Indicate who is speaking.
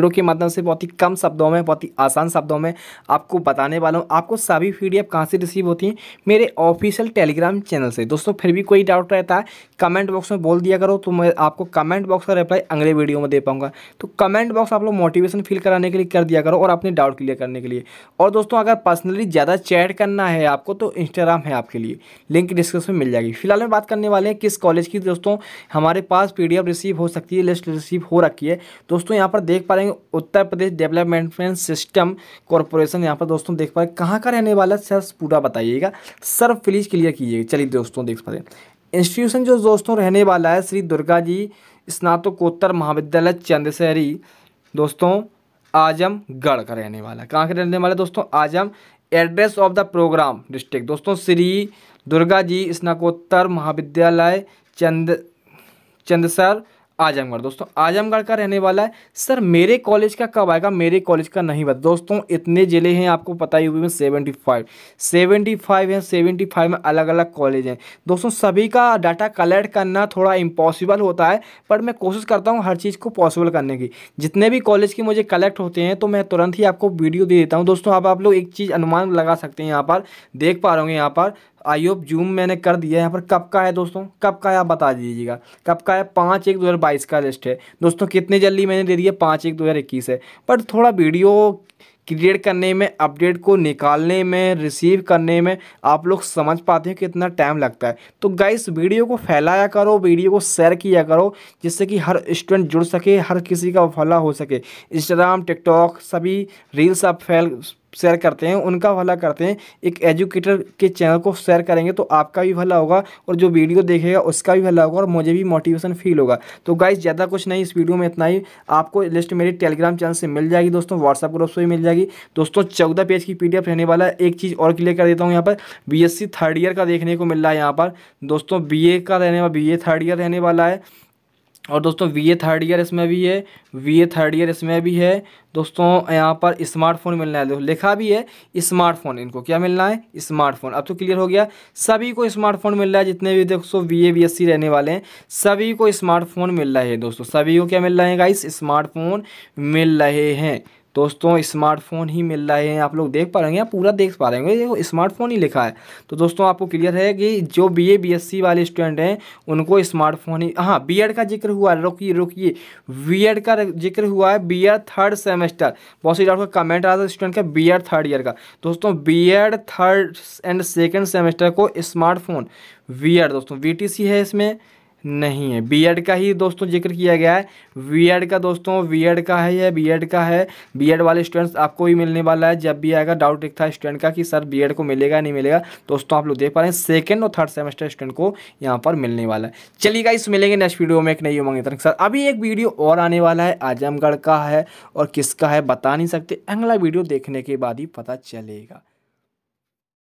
Speaker 1: video के माध्यम से बहुत ही कम शब्दों में बहुत ही आसान शब्दों में आपको बताने वाला हूँ आपको सभी पीडीएफ कहाँ से रिसीव होती हैं मेरे ऑफिशियल टेलीग्राम चैनल से दोस्तों फिर भी कोई डाउट रहता है कमेंट बॉक्स में बोल दिया करो तो मैं आपको कमेंट बॉक्स का रिप्लाई अगले वीडियो में दे पाऊंगा तो कमेंट बॉक्स आप लोग मोटिवेशन फील कराने के लिए कर दिया करो और अपने डाउट क्लियर करने के लिए और दोस्तों अगर पर्सनली ज़्यादा चैट करना है आपको तो इंस्टाग्राम है आपके लिए लिंक डिस्क्रिप्शन में मिल जाएगी फिलहाल में बात करने वाले हैं किस कॉलेज की दोस्तों हमारे पास पी रिसीव हो सकती है लिस्ट रिसीव हो रखी है दोस्तों यहाँ पर देख पा रहे हैं Uttar Pradesh development system corporation यहाँ पर दोस्तों देख पा रहे कहाँ का रहने वाला है सर पूरा बताइएगा सर प्लीज़ क्लियर कीजिएगा चलिए दोस्तों देख पा रहे इंस्टीट्यूशन जो दोस्तों रहने वाला है श्री दुर्गा जी स्नातकोत्तर महाविद्यालय चंदशहरी दोस्तों आजमगढ़ का रहने वाला कहाँ का रहने वाला दोस्तों Azam address of the programme district दोस्तों श्री दुर्गा जी स्नातकोत्तर महाविद्यालय चंद चंदसर आजमगढ़ दोस्तों आजमगढ़ का रहने वाला है सर मेरे कॉलेज का कब आएगा मेरे कॉलेज का नहीं बता दोस्तों इतने ज़िले हैं आपको पता ही हुई में सेवेंटी फाइव सेवेंटी फाइव हैं सेवेंटी फाइव में अलग अलग कॉलेज हैं दोस्तों सभी का डाटा कलेक्ट करना थोड़ा इम्पॉसिबल होता है पर मैं कोशिश करता हूँ हर चीज़ को पॉसिबल करने की जितने भी कॉलेज के मुझे कलेक्ट होते हैं तो मैं तुरंत ही आपको वीडियो दे देता हूँ दोस्तों आप आप लोग एक चीज़ अनुमान लगा सकते हैं यहाँ पर देख पा रहे होंगे यहाँ पर आई होप जूम मैंने कर दिया यहाँ पर कब का है दोस्तों कब का है आप बता दीजिएगा कब का है पाँच एक दो हज़ार बाईस का लिस्ट है दोस्तों कितने जल्दी मैंने दे दिया पाँच एक दो हज़ार इक्कीस है पर थोड़ा वीडियो क्रिएट करने में अपडेट को निकालने में रिसीव करने में आप लोग समझ पाते हो कितना टाइम लगता है तो गाइस वीडियो को फैलाया करो वीडियो को शेयर किया करो जिससे कि हर स्टूडेंट जुड़ सके हर किसी का फला हो सके इंस्टाग्राम टिकटॉक सभी रील्स आप फैल शेयर करते हैं उनका भला करते हैं एक एजुकेटर के चैनल को शेयर करेंगे तो आपका भी भला होगा और जो वीडियो देखेगा उसका भी भला होगा और मुझे भी मोटिवेशन फील होगा तो गाइज ज़्यादा कुछ नहीं इस वीडियो में इतना ही आपको लिस्ट मेरे टेलीग्राम चैनल से मिल जाएगी दोस्तों व्हाट्सअप ग्रुप से भी मिल जाएगी दोस्तों चौदह पेज की पी रहने वाला एक चीज़ और क्लियर कर देता हूँ यहाँ पर बी थर्ड ईयर का देखने को मिल रहा है यहाँ पर दोस्तों बी का रहने वाला बी थर्ड ईयर रहने वाला है और दोस्तों वी ए थर्ड ईयर इसमें भी है वी ए थर्ड ईयर इसमें भी है दोस्तों यहाँ पर स्मार्टफोन मिलना है दोस्तों लिखा भी है स्मार्टफोन इनको क्या मिलना है स्मार्टफोन अब तो क्लियर हो गया सभी को स्मार्टफोन मिल रहा है जितने भी दोस्तों V A B S C रहने वाले हैं सभी को स्मार्टफोन मिल रहे हैं दोस्तों सभी को क्या मिल रहे हैं गाइस स्मार्टफोन मिल रहे हैं दोस्तों स्मार्टफोन ही मिल रहा है आप लोग देख पा रहे हैं पूरा देख पा रहे होंगे स्मार्टफोन ही लिखा है तो दोस्तों आपको क्लियर है कि जो B A B S C वाले स्टूडेंट हैं उनको स्मार्टफोन ही हाँ बी एड का जिक्र हुआ है रुकिए रुकिए बी एड का जिक्र हुआ है बी एड थर्ड सेमेस्टर बहुत सी आपका कमेंट आ रहा था स्टूडेंट का बी एड थर्ड ईयर का दोस्तों B Ed third and second semester को स्मार्टफोन वी दोस्तों वी है इसमें नहीं है बी का ही दोस्तों जिक्र किया गया है वी का दोस्तों वी का है या बी का है बी वाले स्टूडेंट्स आपको ही मिलने वाला है जब भी आएगा डाउट एक था स्टूडेंट का कि सर बी को मिलेगा नहीं मिलेगा दोस्तों आप लोग देख पा रहे हैं सेकेंड और थर्ड सेमेस्टर स्टूडेंट को यहाँ पर मिलने वाला है चलिए गाइस मिलेंगे नेक्स्ट वीडियो में एक नई उमंग सर अभी एक वीडियो और आने वाला है आजमगढ़ का है और किसका है बता नहीं सकते अगला वीडियो देखने के बाद ही पता चलेगा